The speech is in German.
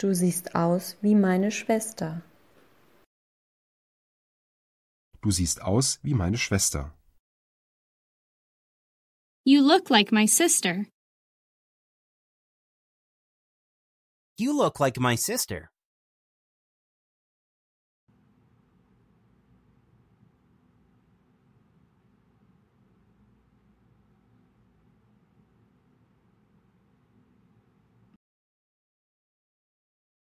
Du siehst aus wie meine Schwester. Du siehst aus wie meine Schwester. You look like my sister. You look like my sister.